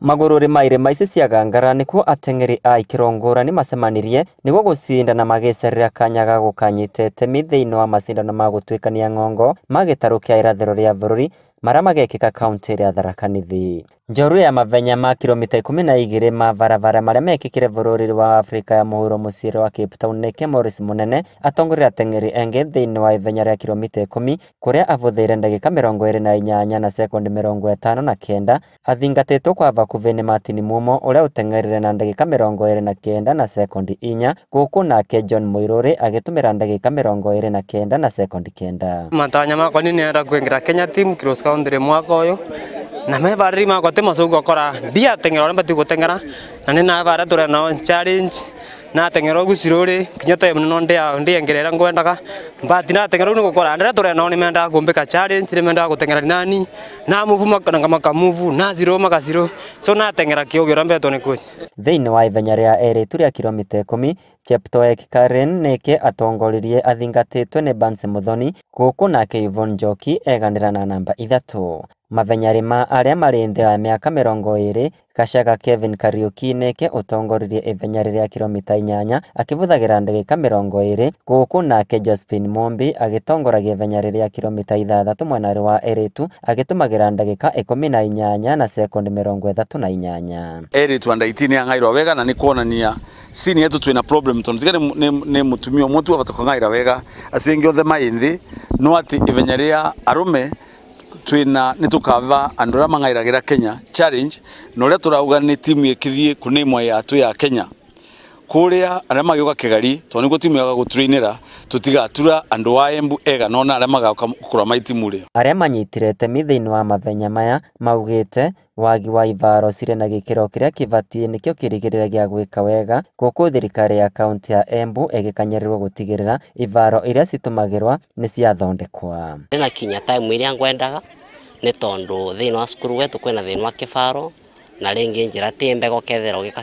Magururi ma irima ici cia Gangara nikuo ateng'eri a ikirongora ni macemanirie niguo gucindana magicerera kanya ga gukanyita itemi wa macindano ma gutuikania ng'ongo ma gitaru kia irathiro ria bururi maria magekika kaunti iria Tharaka Nithi njoru ya mavenya ma kilomita ikumi na igiri ma barabara maria mekikire bururi wa Afrika ya muhuro muciiri wa Cape Town nike Morris Munene atongoria ateng'eri engi thiini wa ivenya ria kilomita ikumi kuria avuthire ndagika mirongo iri na inyanya na sekondi mirongo itano na kenda athingatitwo kwa vakuvi ni Martin Mumo uria uteng'erire na ndagika mirongo iri na kenda na sekondi inya guku nake John Muiruri agitumira ndagika mirongo iri na kenda na sekondi kenda matanya makwa ni nienda kuingira Kenya team cross country mwaka uyu na me bariri makwa ti macugu akora ndiateng'era ũrĩa batiĩ gũteng'era na nĩ na bara tũrĩ nao challenge na tengero gu sirore kinya tee no ndĩengere ĩrĩa ngwendaga mbati nateng'era ũgu nĩ gũkora andũ arĩa tũrĩ nao nĩ gombe ka challenge ni nĩ mendaga gũteng'era nani na muvu ma muvu na zero ma ka zero so na tengera ki ũrĩa mbeto ni ku thĩinĩ wa ithenya rĩa erĩtu rĩa kiromita ikũmi cheptoek karen nĩke atongoririe athingatĩtwe nĩ banse muthoni gũkũ nake ivon njoki eganĩra na namba ithatu mavenyari ma arĩa marĩ thĩ wa mĩaka mĩrongo ĩrĩ, Gacaga Kevin Kariuki nĩke ũtongoririe ithenya rĩa kiromita inyanya akĩhũthagĩra ndagĩka mĩrongo ĩrĩ, gũkũ nake Josephine Mũmbi agĩtongoria ithenya rĩa kiromita ithathatũ mwena wa Eritu akĩtũmagĩra ndagĩka ikũmi na inyanya na sekondi mĩrongo ĩtatũ na inyanya. Eritu under 18 yang'airwo wega na nĩ kuonania sini yetu twina problem tondu tiga ni, mũtumia ũmwe tu abata kung'aira wega acio ingĩ othe mainthĩ no atĩ ithenya rĩa arũme twina nitukava andu aria mangairagira Kenya challenge no uria turauga ni timu ikithie kuna imwe ya tu ya Kenya kuria aria magiuka kigari to ni gutimu yaga gutrainira tutigatura andu a Embu ega nona aria magauka kurama itimu rio aria manyitire itemi thiini wa mathenya maya maugite wagi wa ivaro sire na gĩkĩro kĩrĩa kĩbatiĩ nĩkĩo kirigirira gĩa gwika wega gũkũ thirikari ya kaũntĩ ya Embu ĩgĩkanyĩrĩrwo gũtigĩrĩra ivaro iria citũmagĩrwa ni ciathondekwa ndĩna kinya time iria ngwendaga nä tondå thä wa cukuru wetå kwä na thä wa kä baro na rä ngä njä ra tä mbego kethera å gä ka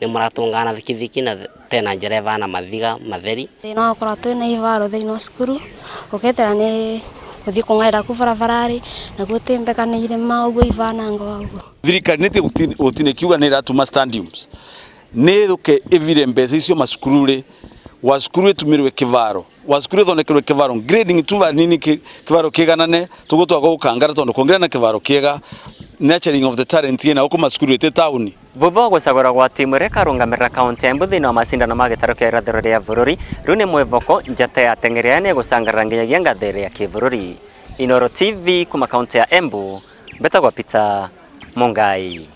nä må ratå ngana thikithiki na tena njä ra ebana mathiga matheri thä inä wakorwo twä na ibaro thä inä wa cukuru å ketera nä gå thiä kå ng'aä ku barabararä naguo tä mbega nä irema å guo ibananga waguo thirikari nä gå tinä kiuga nä ratå stadiums nä thuke ke ivire mbeca icio macukuru wasukuru tumirwe kivaro waskuru thonekerwe kivaro grading tuva nini kivaro kiganane tugutwa gukangara tondu na kivaro kiega nurturing of the talent yena uko masukuru ete tauni Vuva gũcagũra gwa timu ĩrĩa ĩkarũgamĩrĩra kaũntĩ ya Mbu na macindano ma gĩtaro kĩa irathĩro rĩa vururi rĩu nĩ mwĩvoko njata ya ateng'eri aya nĩĩgũcangĩrĩra nginyagia ngathĩ ya kivururi Inoro TV kuma kaũntĩ ya Embu mbetagwo Peter Mungai